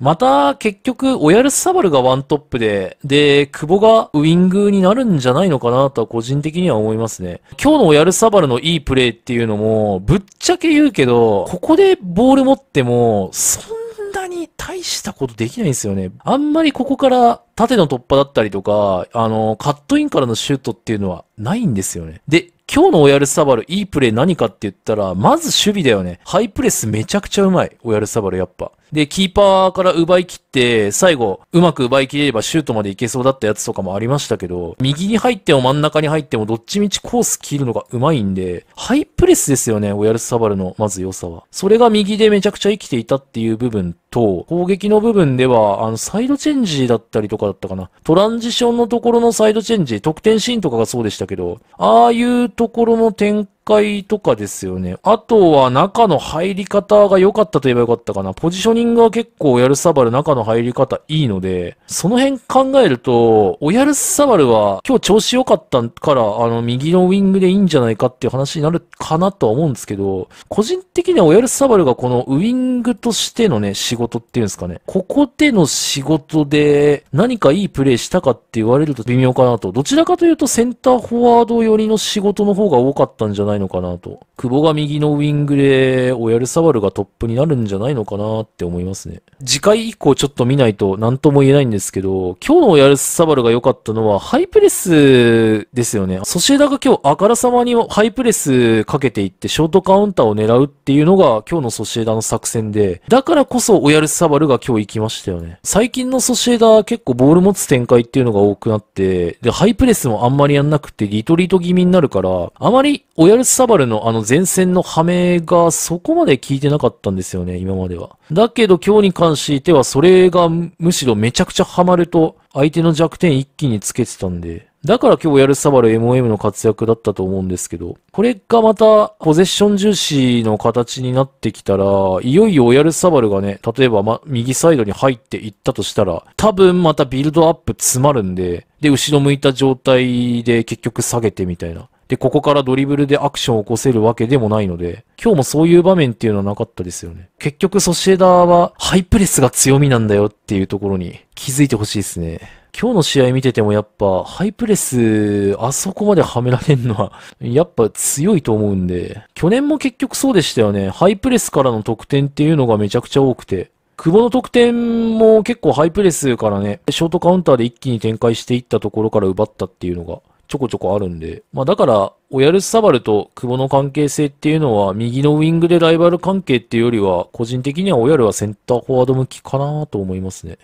また結局、オヤルスサバルがワントップで、で、久保がウィングになるんじゃないのかなとは個人的には思いますね。今日のオヤルスサバルのいいプレイっていうのも、ぶっちゃけ言うけど、ここでボール持っても、そんなに大したことできないんですよね。あんまりここから縦の突破だったりとか、あの、カットインからのシュートっていうのはないんですよね。で、今日のオヤルサバル、いいプレイ何かって言ったら、まず守備だよね。ハイプレスめちゃくちゃうまい。オヤルサバルやっぱ。で、キーパーから奪い切って、最後、うまく奪い切れればシュートまでいけそうだったやつとかもありましたけど、右に入っても真ん中に入ってもどっちみちコース切るのがうまいんで、ハイプレスですよね、オヤルサバルの、まず良さは。それが右でめちゃくちゃ生きていたっていう部分と、攻撃の部分では、あの、サイドチェンジだったりとかだったかな。トランジションのところのサイドチェンジ、得点シーンとかがそうでしたけど、ああいうと懐の展回とかですよね。あとは中の入り方が良かったと言えば良かったかな。ポジショニングは結構オヤルサバル中の入り方いいので、その辺考えると、オヤルサバルは今日調子良かったから、あの、右のウィングでいいんじゃないかっていう話になるかなとは思うんですけど、個人的にはオヤルサバルがこのウィングとしてのね、仕事っていうんですかね。ここでの仕事で何かいいプレイしたかって言われると微妙かなと。どちらかというとセンターフォワード寄りの仕事の方が多かったんじゃないないのかなと。久保が右のウィングで、オヤルサバルがトップになるんじゃないのかなって思いますね。次回以降ちょっと見ないと何とも言えないんですけど、今日のオヤルサバルが良かったのは、ハイプレスですよね。ソシエダが今日あからさまにハイプレスかけていって、ショートカウンターを狙うっていうのが今日のソシエダの作戦で、だからこそオヤルサバルが今日行きましたよね。最近のソシエダ結構ボール持つ展開っていうのが多くなって、で、ハイプレスもあんまりやんなくてリトリート気味になるから、あまりオヤルルサバルのあの前線のハメがそこまで効いてなかったんですよね、今までは。だけど今日に関してはそれがむしろめちゃくちゃハマると相手の弱点一気につけてたんで、だから今日やるサバル MOM の活躍だったと思うんですけど、これがまたポゼッション重視の形になってきたら、いよいよオヤルサバルがね、例えばま、右サイドに入っていったとしたら、多分またビルドアップ詰まるんで、で、後ろ向いた状態で結局下げてみたいな。で、ここからドリブルでアクションを起こせるわけでもないので、今日もそういう場面っていうのはなかったですよね。結局ソシエダはハイプレスが強みなんだよっていうところに気づいてほしいですね。今日の試合見ててもやっぱハイプレス、あそこまではめられんのはやっぱ強いと思うんで、去年も結局そうでしたよね。ハイプレスからの得点っていうのがめちゃくちゃ多くて、久保の得点も結構ハイプレスからね、ショートカウンターで一気に展開していったところから奪ったっていうのが、ちょこちょこあるんで、まあだから、オヤルスサバルと久保の関係性っていうのは、右のウィングでライバル関係っていうよりは、個人的にはオヤルはセンターフォワード向きかなと思いますね。